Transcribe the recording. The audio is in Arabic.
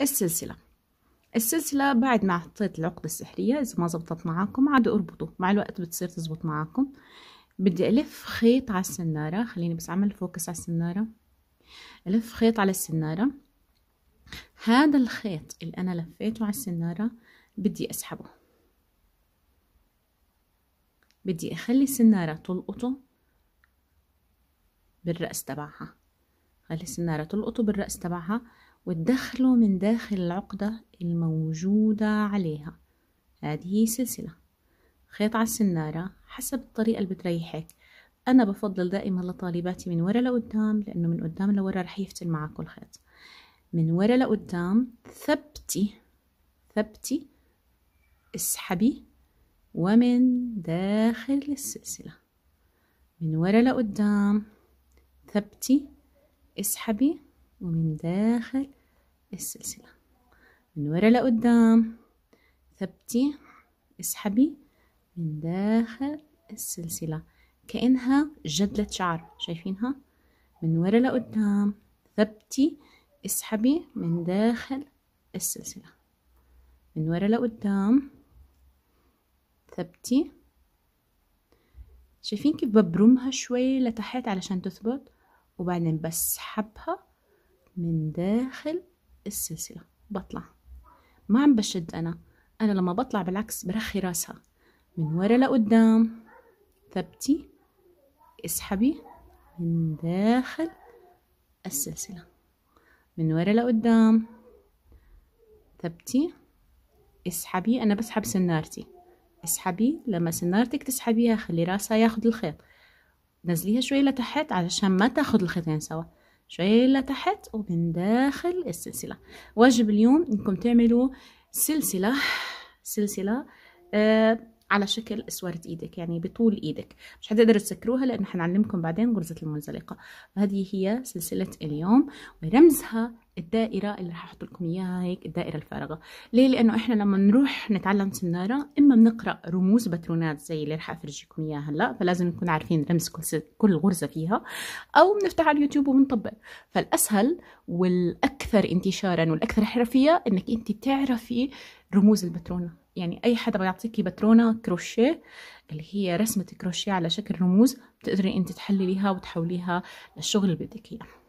السلسلة السلسلة بعد ما حطيت العقدة السحرية إذا ما زبطت معاكم عاد اربطوا مع الوقت بتصير تزبط معاكم بدي ألف خيط على السنارة خليني بس أعمل فوكس على السنارة ألف خيط على السنارة هذا الخيط اللي أنا لفيته على السنارة بدي أسحبه بدي أخلي السنارة تلقطه بالرأس تبعها خلي السنارة تلقطه بالرأس تبعها وتدخله من داخل العقدة الموجودة عليها هذه سلسلة خيط على السنارة حسب الطريقة اللي بتريحك أنا بفضل دائما لطالباتي من ورا لقدام لأنه من قدام لورا رح يفتل معك الخيط من ورا لقدام ثبتي ثبتي اسحبي ومن داخل السلسلة من ورا لقدام ثبتي اسحبي ومن داخل السلسلة من ورا لقدام ثبتي اسحبي من داخل السلسلة كأنها جدلة شعر شايفينها من ورا لقدام ثبتي اسحبي من داخل السلسلة من ورا لقدام ثبتي شايفين كيف ببرمها شوي لتحت علشان تثبت وبعدين بسحبها من داخل السلسلة بطلع ما عم بشد أنا أنا لما بطلع بالعكس برخي راسها من ورا لقدام ثبتي اسحبي من داخل السلسلة من ورا لقدام ثبتي اسحبي أنا بسحب سنارتي اسحبي لما سنارتك تسحبيها خلي راسها ياخد الخيط نزليها شوي لتحت علشان ما تاخد الخيطين سوا شوية لتحت ومن داخل السلسله واجب اليوم انكم تعملوا سلسله سلسله آه على شكل اسوارة ايدك يعني بطول ايدك مش حتقدروا تسكروها لان حنعلمكم بعدين غرزة المنزلقة هذه هي سلسلة اليوم ورمزها الدائرة اللي راح احط لكم اياها هيك الدائرة الفارغة، ليه؟ لأنه احنا لما نروح نتعلم سنارة إما بنقرأ رموز باترونات زي اللي راح أفرجيكم إياها هلا، فلازم نكون عارفين رمز كل غرزة فيها، أو بنفتح على اليوتيوب وبنطبق، فالأسهل والأكثر الاكثر انتشارا والاكثر حرفيه انك انت تعرفي رموز البترونه يعني اي حدا بيعطيكي بترونه كروشيه اللي هي رسمه كروشيه على شكل رموز بتقدري انت تحلليها وتحوليها للشغل اللي بدك اياه